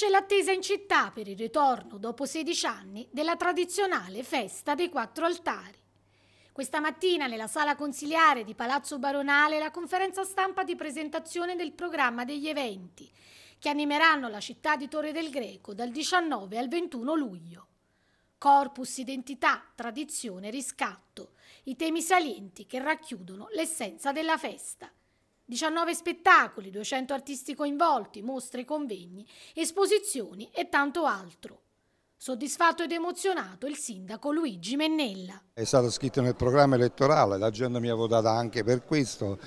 Cresce l'attesa in città per il ritorno, dopo 16 anni, della tradizionale festa dei quattro altari. Questa mattina nella sala consiliare di Palazzo Baronale la conferenza stampa di presentazione del programma degli eventi che animeranno la città di Torre del Greco dal 19 al 21 luglio. Corpus, identità, tradizione, riscatto, i temi salienti che racchiudono l'essenza della festa. 19 spettacoli, 200 artisti coinvolti, mostre, convegni, esposizioni e tanto altro. Soddisfatto ed emozionato il sindaco Luigi Mennella. È stato scritto nel programma elettorale, la gente mi ha votato anche per questo,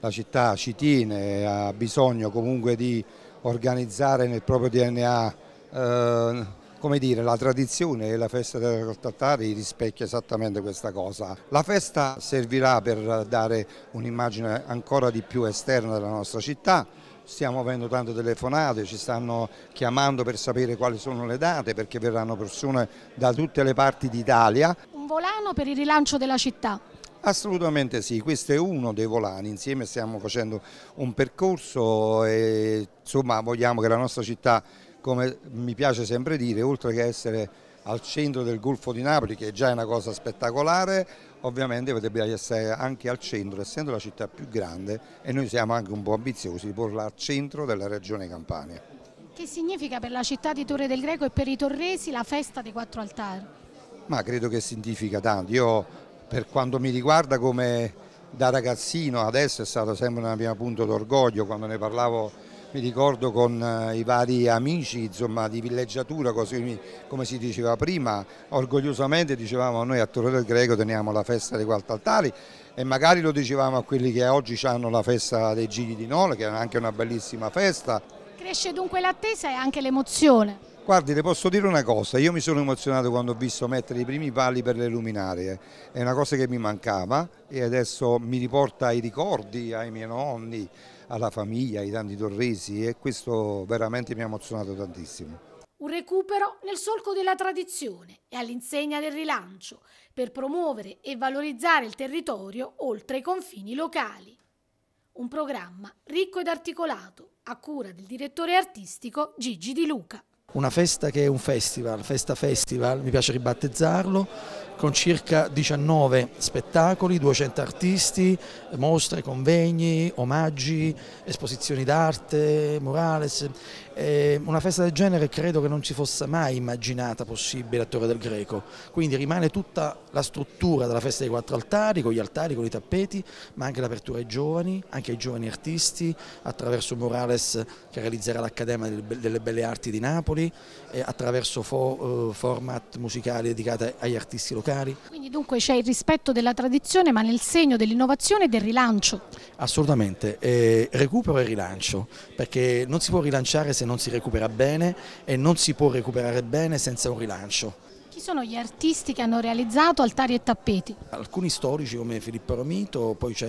la città ci tiene, ha bisogno comunque di organizzare nel proprio DNA eh, come dire, la tradizione e la festa del Tattari rispecchia esattamente questa cosa. La festa servirà per dare un'immagine ancora di più esterna della nostra città, stiamo avendo tante telefonate, ci stanno chiamando per sapere quali sono le date perché verranno persone da tutte le parti d'Italia. Un volano per il rilancio della città. Assolutamente sì, questo è uno dei volani, insieme stiamo facendo un percorso e insomma vogliamo che la nostra città come mi piace sempre dire, oltre che essere al centro del Golfo di Napoli, che è già una cosa spettacolare, ovviamente potrebbe essere anche al centro, essendo la città più grande e noi siamo anche un po' ambiziosi di porla al centro della regione Campania. Che significa per la città di Torre del Greco e per i torresi la festa dei quattro altari? Ma credo che significa tanto. Io per quanto mi riguarda come da ragazzino adesso è stato sempre un mio punto d'orgoglio quando ne parlavo mi ricordo con eh, i vari amici insomma, di villeggiatura, così, come si diceva prima, orgogliosamente dicevamo noi a Torre del Greco teniamo la festa dei Gualtaltari e magari lo dicevamo a quelli che oggi hanno la festa dei Gigli di Nola, che è anche una bellissima festa. Cresce dunque l'attesa e anche l'emozione. Guardi, le posso dire una cosa, io mi sono emozionato quando ho visto mettere i primi pali per le luminarie, è una cosa che mi mancava e adesso mi riporta ai ricordi, ai miei nonni, alla famiglia, ai tanti torresi e questo veramente mi ha emozionato tantissimo. Un recupero nel solco della tradizione e all'insegna del rilancio per promuovere e valorizzare il territorio oltre i confini locali. Un programma ricco ed articolato a cura del direttore artistico Gigi Di Luca. Una festa che è un festival, festa festival, mi piace ribattezzarlo, con circa 19 spettacoli, 200 artisti, mostre, convegni, omaggi, esposizioni d'arte, murales. Eh, una festa del genere credo che non si fosse mai immaginata possibile a Torre del Greco, quindi rimane tutta la struttura della festa dei quattro altari, con gli altari, con i tappeti, ma anche l'apertura ai giovani, anche ai giovani artisti, attraverso murales che realizzerà l'Accademia delle Belle Arti di Napoli, attraverso eh, format musicali dedicati agli artisti locali alimentari. Quindi dunque c'è il rispetto della tradizione ma nel segno dell'innovazione e del rilancio? Assolutamente, eh, recupero e rilancio, perché non si può rilanciare se non si recupera bene e non si può recuperare bene senza un rilancio. Chi sono gli artisti che hanno realizzato altari e tappeti? Alcuni storici come Filippo Romito, poi c'è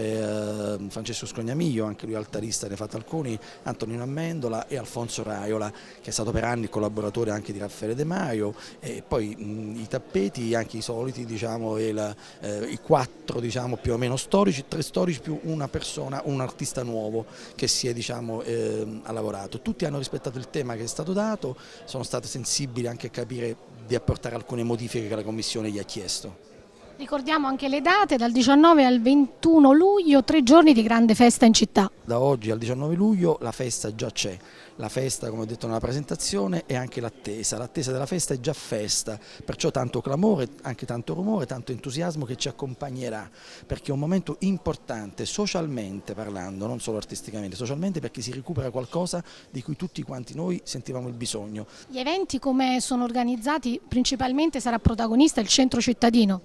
ehm, Francesco Scognamiglio, anche lui altarista, ne ha fatto alcuni, Antonino Amendola e Alfonso Raiola, che è stato per anni collaboratore anche di Raffaele De Maio, e poi mh, i tappeti, anche i soliti, diciamo, la, eh, i quattro diciamo, più o meno storici, tre storici più una persona, un artista nuovo che si è diciamo, eh, ha lavorato. Tutti hanno rispettato il tema che è stato dato, sono stati sensibili anche a capire di apportare alcune modifiche che la Commissione gli ha chiesto. Ricordiamo anche le date, dal 19 al 21 luglio, tre giorni di grande festa in città da oggi al 19 luglio la festa già c'è, la festa come ho detto nella presentazione e anche l'attesa, l'attesa della festa è già festa, perciò tanto clamore, anche tanto rumore, tanto entusiasmo che ci accompagnerà, perché è un momento importante socialmente parlando, non solo artisticamente, socialmente perché si recupera qualcosa di cui tutti quanti noi sentivamo il bisogno. Gli eventi come sono organizzati principalmente sarà protagonista il centro cittadino?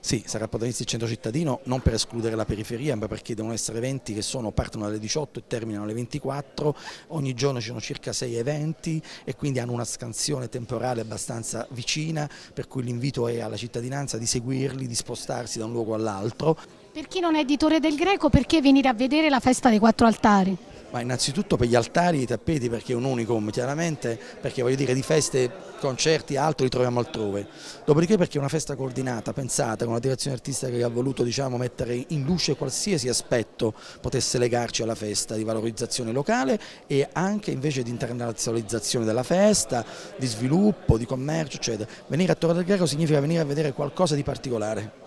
Sì, sarà protagonista il centro cittadino non per escludere la periferia ma perché devono essere eventi che sono, partono dalle 18 e terminano alle 24, ogni giorno ci sono circa 6 eventi e quindi hanno una scansione temporale abbastanza vicina per cui l'invito è alla cittadinanza di seguirli, di spostarsi da un luogo all'altro. Per chi non è editore del Greco, perché venire a vedere la festa dei quattro altari? Ma innanzitutto per gli altari, e i tappeti, perché è un unicum chiaramente, perché voglio dire di feste, concerti e altro li troviamo altrove. Dopodiché perché è una festa coordinata, pensata, con una direzione artistica che ha voluto diciamo, mettere in luce qualsiasi aspetto potesse legarci alla festa di valorizzazione locale e anche invece di internazionalizzazione della festa, di sviluppo, di commercio, eccetera. Venire a Torre del Greco significa venire a vedere qualcosa di particolare.